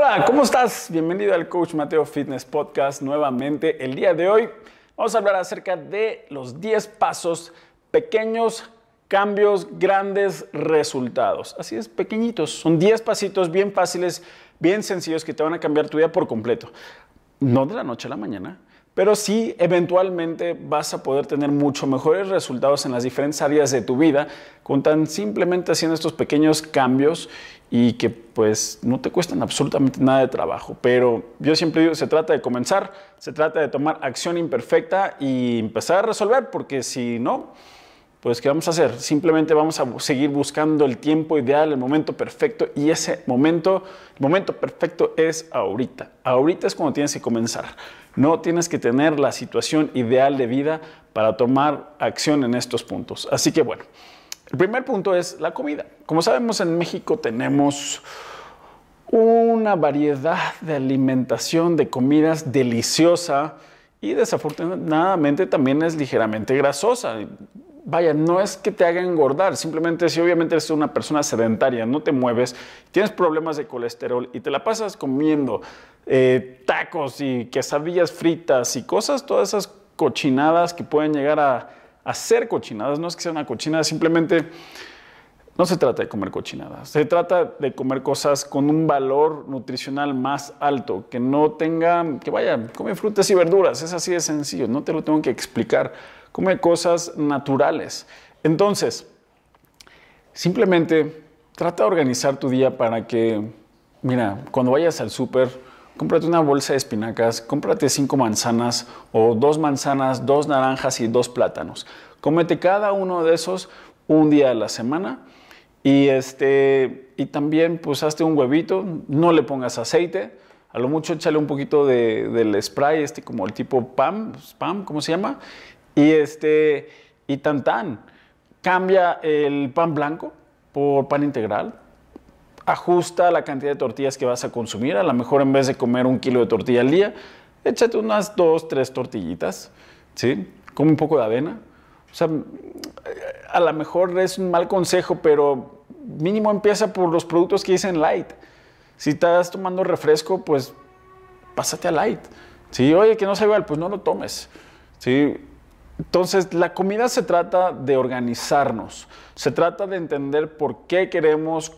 Hola, ¿cómo estás? Bienvenido al Coach Mateo Fitness Podcast nuevamente. El día de hoy vamos a hablar acerca de los 10 pasos, pequeños cambios, grandes resultados. Así es, pequeñitos. Son 10 pasitos bien fáciles, bien sencillos que te van a cambiar tu vida por completo. No de la noche a la mañana, pero sí eventualmente vas a poder tener mucho mejores resultados en las diferentes áreas de tu vida con tan simplemente haciendo estos pequeños cambios y que pues no te cuestan absolutamente nada de trabajo. Pero yo siempre digo, se trata de comenzar, se trata de tomar acción imperfecta y empezar a resolver, porque si no, pues ¿qué vamos a hacer? Simplemente vamos a seguir buscando el tiempo ideal, el momento perfecto, y ese momento, el momento perfecto es ahorita. Ahorita es cuando tienes que comenzar. No tienes que tener la situación ideal de vida para tomar acción en estos puntos. Así que bueno. El primer punto es la comida. Como sabemos, en México tenemos una variedad de alimentación, de comidas deliciosa y desafortunadamente también es ligeramente grasosa. Vaya, no es que te haga engordar, simplemente si obviamente eres una persona sedentaria, no te mueves, tienes problemas de colesterol y te la pasas comiendo eh, tacos y quesadillas fritas y cosas, todas esas cochinadas que pueden llegar a hacer cochinadas. No es que sea una cochinada, simplemente no se trata de comer cochinadas. Se trata de comer cosas con un valor nutricional más alto, que no tenga, que vaya, come frutas y verduras. Es así de sencillo, no te lo tengo que explicar. Come cosas naturales. Entonces, simplemente trata de organizar tu día para que, mira, cuando vayas al súper, cómprate una bolsa de espinacas, cómprate cinco manzanas o dos manzanas, dos naranjas y dos plátanos. Cómete cada uno de esos un día a la semana y, este, y también pues hazte un huevito, no le pongas aceite, a lo mucho échale un poquito de, del spray, este como el tipo PAM, PAM, ¿cómo se llama? Y este, y tan tan. Cambia el pan blanco por pan integral, ajusta la cantidad de tortillas que vas a consumir. A lo mejor en vez de comer un kilo de tortilla al día, échate unas dos, tres tortillitas, ¿sí? Come un poco de avena. O sea, eh, a lo mejor es un mal consejo, pero mínimo empieza por los productos que dicen light. Si estás tomando refresco, pues pásate a light. ¿Sí? Oye, que no se igual, pues no lo tomes. ¿Sí? Entonces, la comida se trata de organizarnos, se trata de entender por qué queremos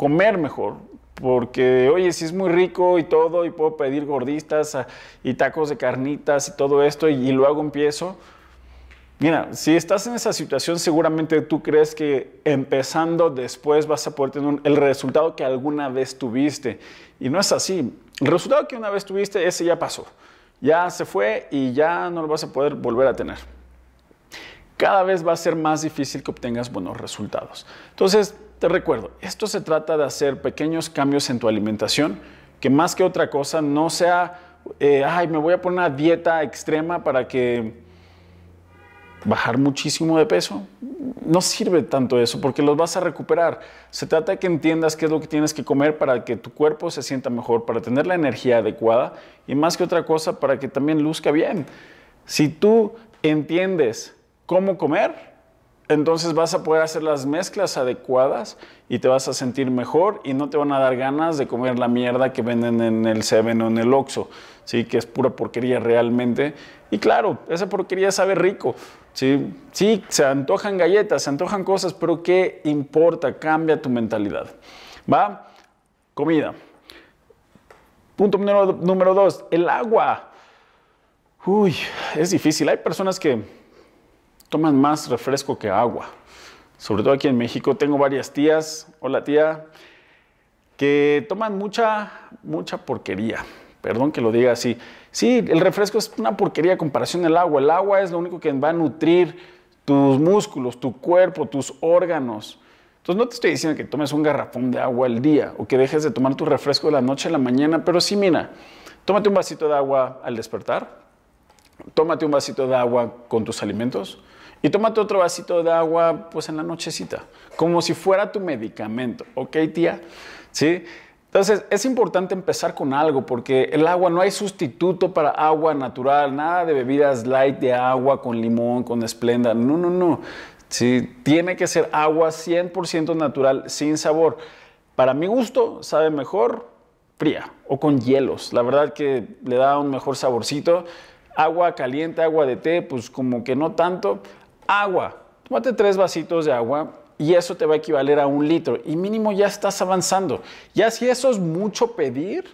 comer mejor, porque oye, si es muy rico y todo, y puedo pedir gordistas ah, y tacos de carnitas y todo esto, y, y luego empiezo. Mira, si estás en esa situación, seguramente tú crees que empezando después vas a poder tener el resultado que alguna vez tuviste. Y no es así. El resultado que una vez tuviste, ese ya pasó. Ya se fue y ya no lo vas a poder volver a tener. Cada vez va a ser más difícil que obtengas buenos resultados. Entonces, te recuerdo, esto se trata de hacer pequeños cambios en tu alimentación, que más que otra cosa no sea, eh, ay, me voy a poner una dieta extrema para que bajar muchísimo de peso. No sirve tanto eso porque los vas a recuperar. Se trata de que entiendas qué es lo que tienes que comer para que tu cuerpo se sienta mejor, para tener la energía adecuada y más que otra cosa para que también luzca bien. Si tú entiendes cómo comer, entonces vas a poder hacer las mezclas adecuadas y te vas a sentir mejor y no te van a dar ganas de comer la mierda que venden en el Seven o en el Oxxo, ¿sí? que es pura porquería realmente. Y claro, esa porquería sabe rico. ¿sí? sí, se antojan galletas, se antojan cosas, pero ¿qué importa? Cambia tu mentalidad. ¿Va? Comida. Punto número, número dos, el agua. Uy, es difícil. Hay personas que toman más refresco que agua. Sobre todo aquí en México tengo varias tías, hola tía, que toman mucha, mucha porquería. Perdón que lo diga así. Sí, el refresco es una porquería en comparación al agua. El agua es lo único que va a nutrir tus músculos, tu cuerpo, tus órganos. Entonces no te estoy diciendo que tomes un garrafón de agua al día o que dejes de tomar tu refresco de la noche a la mañana, pero sí mira, tómate un vasito de agua al despertar, tómate un vasito de agua con tus alimentos, y tómate otro vasito de agua, pues en la nochecita, como si fuera tu medicamento, ¿ok, tía? ¿Sí? Entonces, es importante empezar con algo porque el agua no hay sustituto para agua natural, nada de bebidas light de agua con limón, con esplenda, no, no, no. Sí, tiene que ser agua 100% natural, sin sabor. Para mi gusto, sabe mejor fría o con hielos. La verdad que le da un mejor saborcito. Agua caliente, agua de té, pues como que no tanto agua. Tómate tres vasitos de agua y eso te va a equivaler a un litro y mínimo ya estás avanzando. Ya si eso es mucho pedir,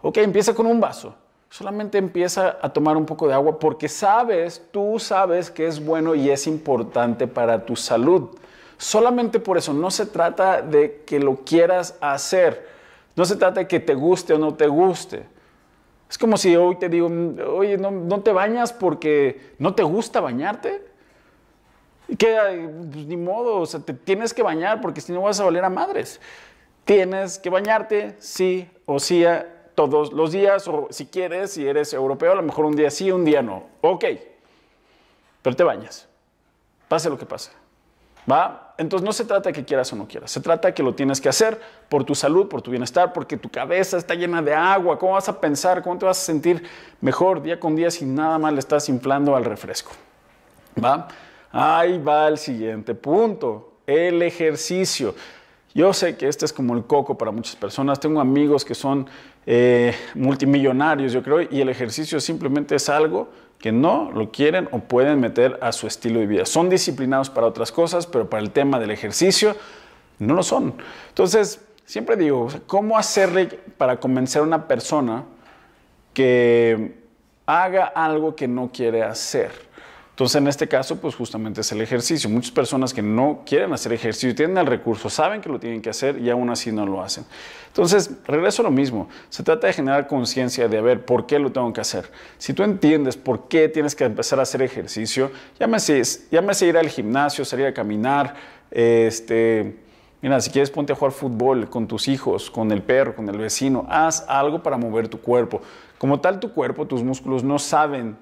ok, empieza con un vaso. Solamente empieza a tomar un poco de agua porque sabes, tú sabes que es bueno y es importante para tu salud. Solamente por eso, no se trata de que lo quieras hacer, no se trata de que te guste o no te guste. Es como si hoy te digo, mm, oye, no, no te bañas porque no te gusta bañarte que pues, ni modo, o sea, te tienes que bañar porque si no vas a valer a madres. Tienes que bañarte sí o sí todos los días o si quieres, si eres europeo, a lo mejor un día sí, un día no. Ok, pero te bañas, pase lo que pase. ¿Va? Entonces no se trata que quieras o no quieras, se trata que lo tienes que hacer por tu salud, por tu bienestar, porque tu cabeza está llena de agua, ¿cómo vas a pensar? ¿Cómo te vas a sentir mejor día con día si nada más le estás inflando al refresco? ¿Va? Ahí va el siguiente punto, el ejercicio. Yo sé que este es como el coco para muchas personas. Tengo amigos que son eh, multimillonarios, yo creo, y el ejercicio simplemente es algo que no lo quieren o pueden meter a su estilo de vida. Son disciplinados para otras cosas, pero para el tema del ejercicio no lo son. Entonces, siempre digo, ¿cómo hacerle para convencer a una persona que haga algo que no quiere hacer? Entonces, en este caso, pues justamente es el ejercicio. Muchas personas que no quieren hacer ejercicio, tienen el recurso, saben que lo tienen que hacer y aún así no lo hacen. Entonces, regreso a lo mismo. Se trata de generar conciencia de, a ver, ¿por qué lo tengo que hacer? Si tú entiendes por qué tienes que empezar a hacer ejercicio, llámese, llámese ir al gimnasio, salir a caminar, este... Mira, si quieres ponte a jugar fútbol con tus hijos, con el perro, con el vecino, haz algo para mover tu cuerpo. Como tal, tu cuerpo, tus músculos no saben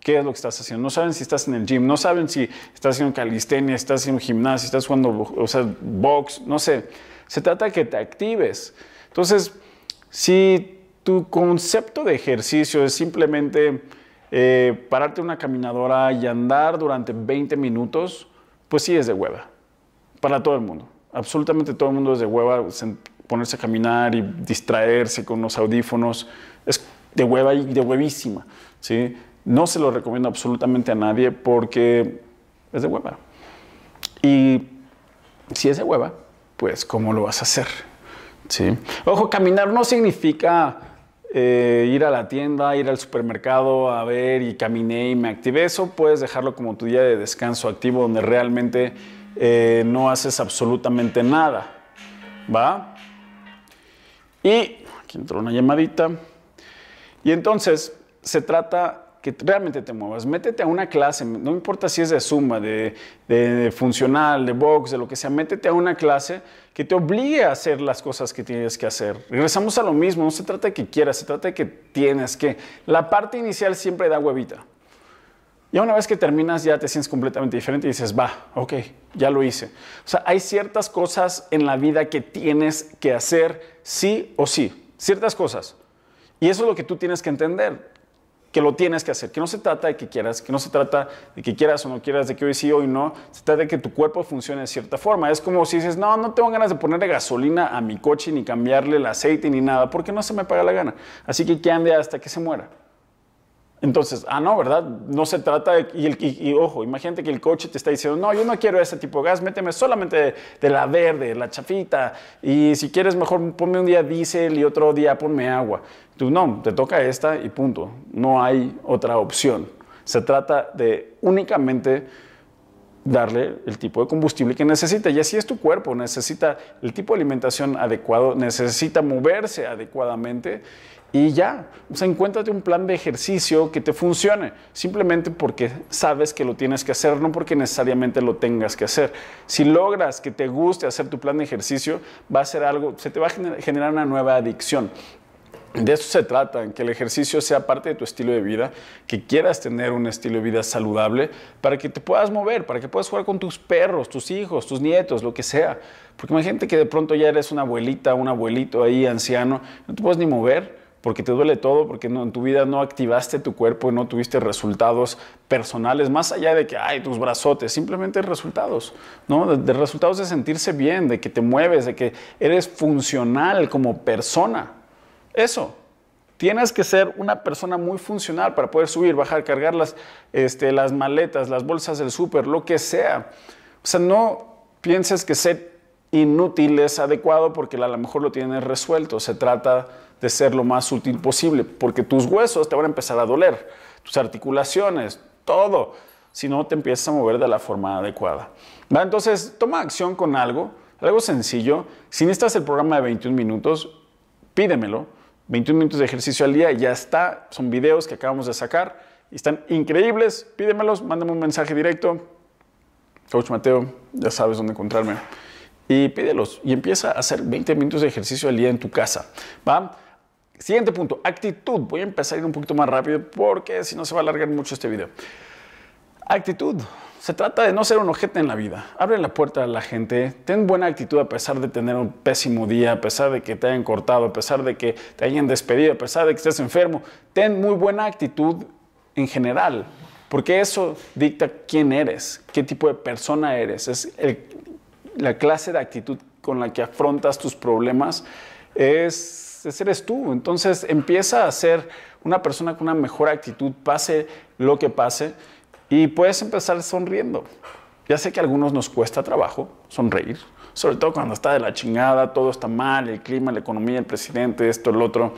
qué es lo que estás haciendo. No saben si estás en el gym, no saben si estás haciendo calistenia, estás haciendo gimnasia, estás jugando, o sea, box, no sé. Se trata de que te actives. Entonces, si tu concepto de ejercicio es simplemente eh, pararte una caminadora y andar durante 20 minutos, pues sí es de hueva. Para todo el mundo. Absolutamente todo el mundo es de hueva ponerse a caminar y distraerse con los audífonos. Es de hueva y de huevísima. ¿sí? No se lo recomiendo absolutamente a nadie porque es de hueva. Y si es de hueva, pues ¿cómo lo vas a hacer? ¿Sí? Ojo, caminar no significa eh, ir a la tienda, ir al supermercado a ver y caminé y me activé. Eso puedes dejarlo como tu día de descanso activo donde realmente eh, no haces absolutamente nada. ¿Va? Y aquí entró una llamadita. Y entonces se trata que realmente te muevas. Métete a una clase, no importa si es de suma, de, de, funcional, de box, de lo que sea, métete a una clase que te obligue a hacer las cosas que tienes que hacer. Regresamos a lo mismo, no se trata de que quieras, se trata de que tienes que. La parte inicial siempre da huevita. Y una vez que terminas ya te sientes completamente diferente y dices, va, ok, ya lo hice. O sea, hay ciertas cosas en la vida que tienes que hacer sí o sí, ciertas cosas. Y eso es lo que tú tienes que entender que lo tienes que hacer, que no se trata de que quieras, que no se trata de que quieras o no quieras, de que hoy sí, hoy no, se trata de que tu cuerpo funcione de cierta forma. Es como si dices, no, no tengo ganas de ponerle gasolina a mi coche, ni cambiarle el aceite, ni nada, porque no se me paga la gana. Así que que ande hasta que se muera. Entonces, ah, no, ¿verdad? No se trata y, ojo, imagínate que el coche te está diciendo, no, yo no quiero ese tipo de gas, méteme solamente de, la verde, la chafita, y si quieres mejor ponme un día diésel y otro día ponme agua. Tú no, te toca esta y punto. No hay otra opción. Se trata de únicamente darle el tipo de combustible que necesita. Y así es tu cuerpo, necesita el tipo de alimentación adecuado, necesita moverse adecuadamente y ya. O sea, encuéntrate un plan de ejercicio que te funcione, simplemente porque sabes que lo tienes que hacer, no porque necesariamente lo tengas que hacer. Si logras que te guste hacer tu plan de ejercicio, va a ser algo, se te va a generar una nueva adicción. De eso se trata, que el ejercicio sea parte de tu estilo de vida, que quieras tener un estilo de vida saludable para que te puedas mover, para que puedas jugar con tus perros, tus hijos, tus nietos, lo que sea. Porque imagínate que de pronto ya eres una abuelita, un abuelito ahí anciano, no te puedes ni mover porque te duele todo, porque en tu vida no activaste tu cuerpo y no tuviste resultados personales, más allá de que, hay tus brazotes, simplemente resultados, ¿no? De, resultados de sentirse bien, de que te mueves, de que eres funcional como persona. Eso, Tienes que ser una persona muy funcional para poder subir, bajar, cargar las, este, las maletas, las bolsas del súper, lo que sea. O sea, no pienses que ser inútil es adecuado porque a lo mejor lo tienes resuelto. Se trata de ser lo más útil posible porque tus huesos te van a empezar a doler, tus articulaciones, todo, si no te empiezas a mover de la forma adecuada. Entonces, toma acción con algo, algo sencillo. Si necesitas el programa de 21 minutos, pídemelo. 21 minutos de ejercicio al día, ya está. Son videos que acabamos de sacar y están increíbles. Pídemelos, mándame un mensaje directo. Coach Mateo, ya sabes dónde encontrarme y pídelos y empieza a hacer 20 minutos de ejercicio al día en tu casa. ¿va? Siguiente punto, actitud. Voy a empezar a ir un poquito más rápido porque si no se va a alargar mucho este video. Actitud. Se trata de no ser un ojete en la vida. Abre la puerta a la gente, ten buena actitud a pesar de tener un pésimo día, a pesar de que te hayan cortado, a pesar de que te hayan despedido, a pesar de que estés enfermo. Ten muy buena actitud en general, porque eso dicta quién eres, qué tipo de persona eres. Es el la clase de actitud con la que afrontas tus problemas es, eres tú. Entonces empieza a ser una persona con una mejor actitud, pase lo que pase, y puedes empezar sonriendo. Ya sé que a algunos nos cuesta trabajo sonreír, sobre todo cuando está de la chingada, todo está mal, el clima, la economía, el presidente, esto, el otro.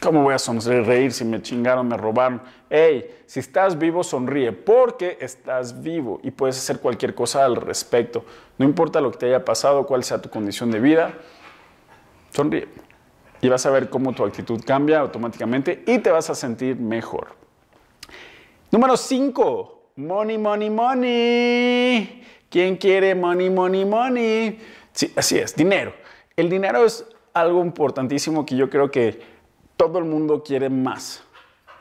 ¿Cómo voy a sonreír si me chingaron, me robaron? Hey, si estás vivo, sonríe, porque estás vivo y puedes hacer cualquier cosa al respecto. No importa lo que te haya pasado, cuál sea tu condición de vida, sonríe. Y vas a ver cómo tu actitud cambia automáticamente y te vas a sentir mejor. Número 5. Money, money, money. ¿Quién quiere money, money, money? Sí, así es, dinero. El dinero es algo importantísimo que yo creo que todo el mundo quiere más.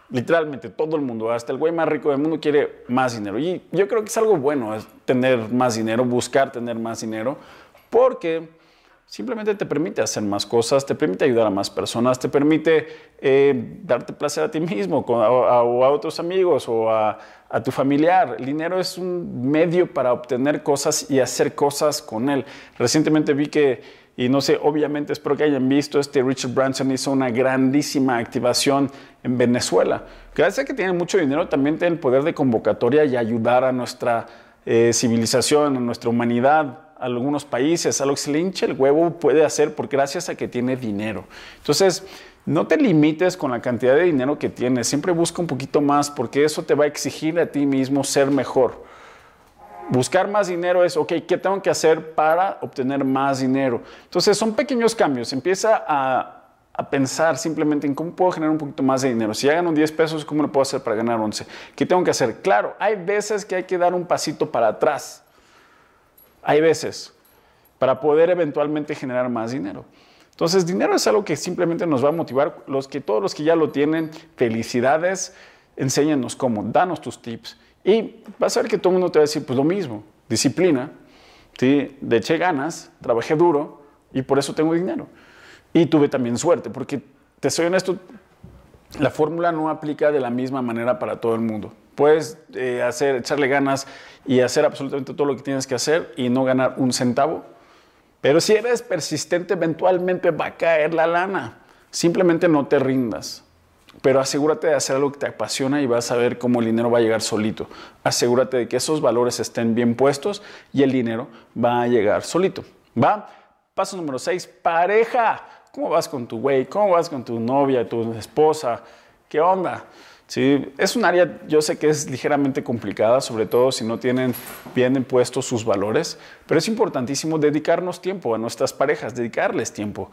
Literalmente todo el mundo, hasta el güey más rico del mundo quiere más dinero. Y yo creo que es algo bueno tener más dinero, buscar tener más dinero, porque simplemente te permite hacer más cosas, te permite ayudar a más personas, te permite eh, darte placer a ti mismo o a, otros amigos o a, a tu familiar. El dinero es un medio para obtener cosas y hacer cosas con él. Recientemente vi que y no sé, obviamente espero que hayan visto, este Richard Branson hizo una grandísima activación en Venezuela. Gracias a que tiene mucho dinero, también tiene el poder de convocatoria y ayudar a nuestra eh, civilización, a nuestra humanidad, a algunos países, a lo que se le el huevo puede hacer por gracias a que tiene dinero. Entonces, no te limites con la cantidad de dinero que tienes, siempre busca un poquito más porque eso te va a exigir a ti mismo ser mejor. Buscar más dinero es, ok, ¿qué tengo que hacer para obtener más dinero? Entonces son pequeños cambios. Empieza a, pensar simplemente en cómo puedo generar un poquito más de dinero. Si ya gano 10 pesos, ¿cómo lo puedo hacer para ganar 11? ¿Qué tengo que hacer? Claro, hay veces que hay que dar un pasito para atrás. Hay veces para poder eventualmente generar más dinero. Entonces, dinero es algo que simplemente nos va a motivar. Los que, todos los que ya lo tienen, felicidades, enséñanos cómo, danos tus tips. Y vas a ver que todo el mundo te va a decir, pues lo mismo, disciplina, ¿sí? de eché ganas, trabajé duro y por eso tengo dinero. Y tuve también suerte, porque te soy honesto, la fórmula no aplica de la misma manera para todo el mundo. Puedes eh, hacer, echarle ganas y hacer absolutamente todo lo que tienes que hacer y no ganar un centavo. Pero si eres persistente, eventualmente va a caer la lana. Simplemente no te rindas pero asegúrate de hacer algo que te apasiona y vas a ver cómo el dinero va a llegar solito. Asegúrate de que esos valores estén bien puestos y el dinero va a llegar solito. ¿Va? Paso número 6, pareja. ¿Cómo vas con tu güey? ¿Cómo vas con tu novia, tu esposa? ¿Qué onda? Sí, es un área, yo sé que es ligeramente complicada, sobre todo si no tienen bien puestos sus valores, pero es importantísimo dedicarnos tiempo a nuestras parejas, dedicarles tiempo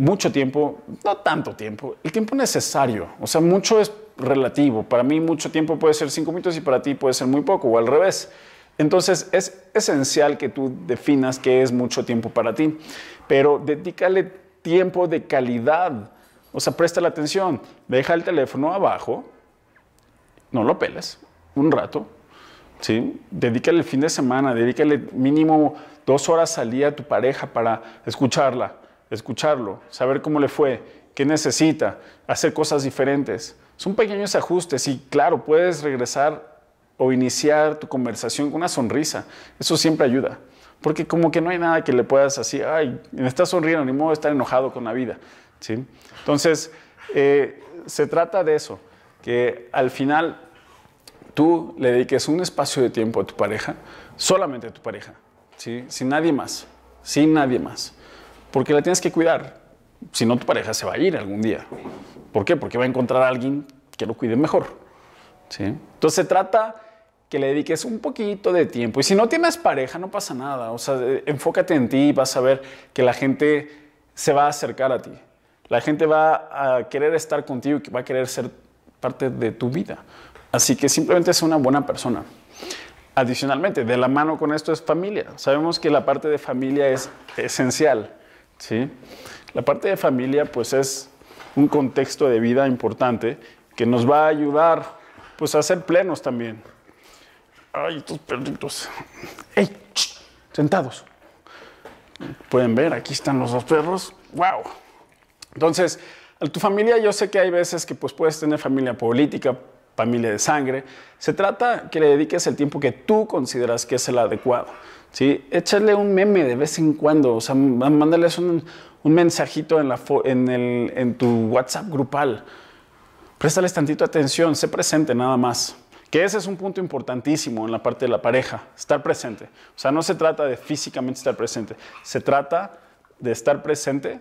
mucho tiempo, no tanto tiempo, el tiempo necesario. O sea, mucho es relativo. Para mí mucho tiempo puede ser cinco minutos y para ti puede ser muy poco o al revés. Entonces es esencial que tú definas qué es mucho tiempo para ti, pero dedícale tiempo de calidad. O sea, presta la atención, deja el teléfono abajo, no lo peles un rato, ¿sí? Dedícale el fin de semana, dedícale mínimo dos horas al día a tu pareja para escucharla, escucharlo, saber cómo le fue, qué necesita, hacer cosas diferentes. Son pequeños ajustes y claro, puedes regresar o iniciar tu conversación con una sonrisa. Eso siempre ayuda. Porque como que no hay nada que le puedas así, ay, me está sonriendo, ni modo de estar enojado con la vida. ¿Sí? Entonces, eh, se trata de eso, que al final tú le dediques un espacio de tiempo a tu pareja, solamente a tu pareja, sin nadie más, sin nadie más. Porque la tienes que cuidar. Si no, tu pareja se va a ir algún día. ¿Por qué? Porque va a encontrar a alguien que lo cuide mejor. Entonces se trata que le dediques un poquito de tiempo. Y si no tienes pareja, no pasa nada. O sea, eh, enfócate en ti y vas a ver que la gente se va a acercar a ti. La gente va a querer estar contigo y va a querer ser parte de tu vida. Así que simplemente es una buena persona. Adicionalmente, de la mano con esto es familia. Sabemos que la parte de familia es esencial. ¿sí? La parte de familia pues es un contexto de vida importante que nos va a ayudar pues, a ser plenos también. Ay, estos perritos. ¡Ey! Sentados. Pueden ver, aquí están los dos perros. ¡Wow! Entonces, a tu familia, yo sé que hay veces que pues, puedes tener familia política, familia de sangre. Se trata que le dediques el tiempo que tú consideras que es el adecuado. ¿sí? Échale un meme de vez en cuando, o sea, mándales un, un mensajito en, la en, en tu WhatsApp grupal. Préstales tantito atención, sé presente nada más. Que ese es un punto importantísimo en la parte de la pareja, estar presente. O sea, no se trata de físicamente estar presente, se trata de estar presente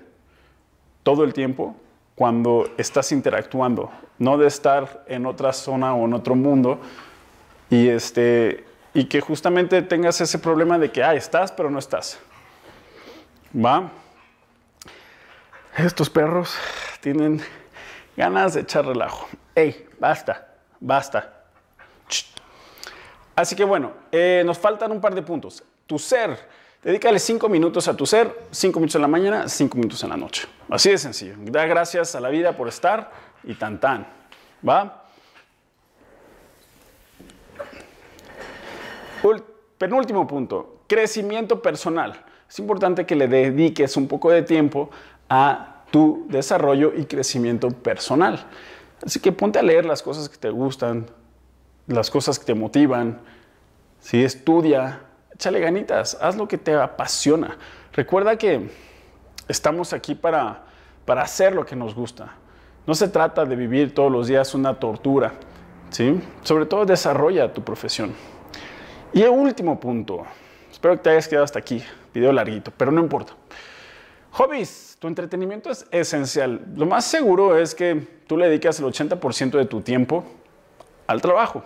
todo el tiempo cuando estás interactuando, no de estar en otra zona o en otro mundo y, este, y que justamente tengas ese problema de que, ah, estás, pero no estás. ¿Va? Estos perros tienen ganas de echar relajo. ¡Ey! Basta, basta. Así que bueno, eh, nos faltan un par de puntos. Tu ser, dedícale cinco minutos a tu ser, Cinco minutos en la mañana, cinco minutos en la noche. Así de sencillo. Da gracias a la vida por estar y tan tan. ¿Va? penúltimo punto, crecimiento personal. Es importante que le dediques un poco de tiempo a tu desarrollo y crecimiento personal. Así que ponte a leer las cosas que te gustan, las cosas que te motivan. Si estudia, échale ganitas, haz lo que te apasiona. Recuerda que estamos aquí para, para hacer lo que nos gusta. No se trata de vivir todos los días una tortura, ¿sí? Sobre todo desarrolla tu profesión. Y el último punto. Espero que te hayas quedado hasta aquí. Video larguito, pero no importa. Hobbies. Tu entretenimiento es esencial. Lo más seguro es que tú le dedicas el 80% de tu tiempo al trabajo.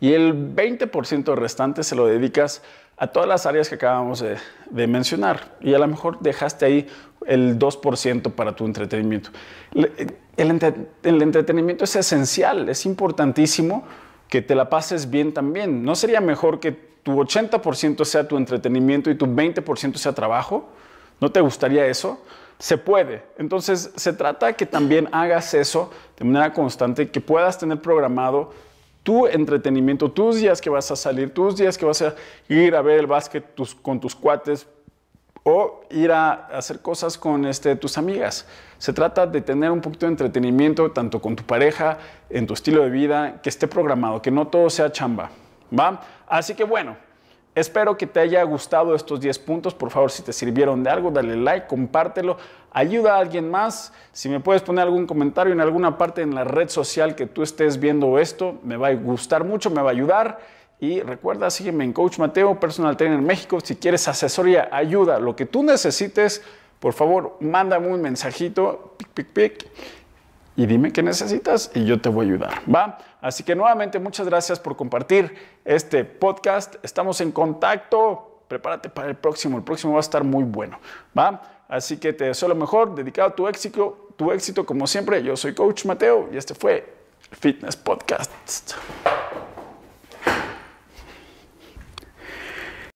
Y el 20% restante se lo dedicas a todas las áreas que acabamos de, mencionar. Y a lo mejor dejaste ahí el 2% para tu entretenimiento. el entretenimiento es esencial, es importantísimo que te la pases bien también. ¿No sería mejor que tu 80% sea tu entretenimiento y tu 20% sea trabajo? ¿No te gustaría eso? Se puede. Entonces, se trata que también hagas eso de manera constante, que puedas tener programado tu entretenimiento, tus días que vas a salir, tus días que vas a ir a ver el básquet con tus cuates, o ir a hacer cosas con este, tus amigas. Se trata de tener un poquito de entretenimiento tanto con tu pareja, en tu estilo de vida, que esté programado, que no todo sea chamba, ¿va? Así que bueno, espero que te haya gustado estos 10 puntos. Por favor, si te sirvieron de algo, dale like, compártelo, ayuda a alguien más. Si me puedes poner algún comentario en alguna parte en la red social que tú estés viendo esto, me va a gustar mucho, me va a ayudar. Y recuerda, sígueme en Coach Mateo, Personal Trainer México. Si quieres asesoría, ayuda, lo que tú necesites, por favor, mándame un mensajito, pic, pic, pic, y dime qué necesitas y yo te voy a ayudar, ¿va? Así que nuevamente, muchas gracias por compartir este podcast. Estamos en contacto. Prepárate para el próximo. El próximo va a estar muy bueno, ¿va? Así que te deseo lo mejor, dedicado a tu éxito, tu éxito como siempre. Yo soy Coach Mateo y este fue Fitness Podcast.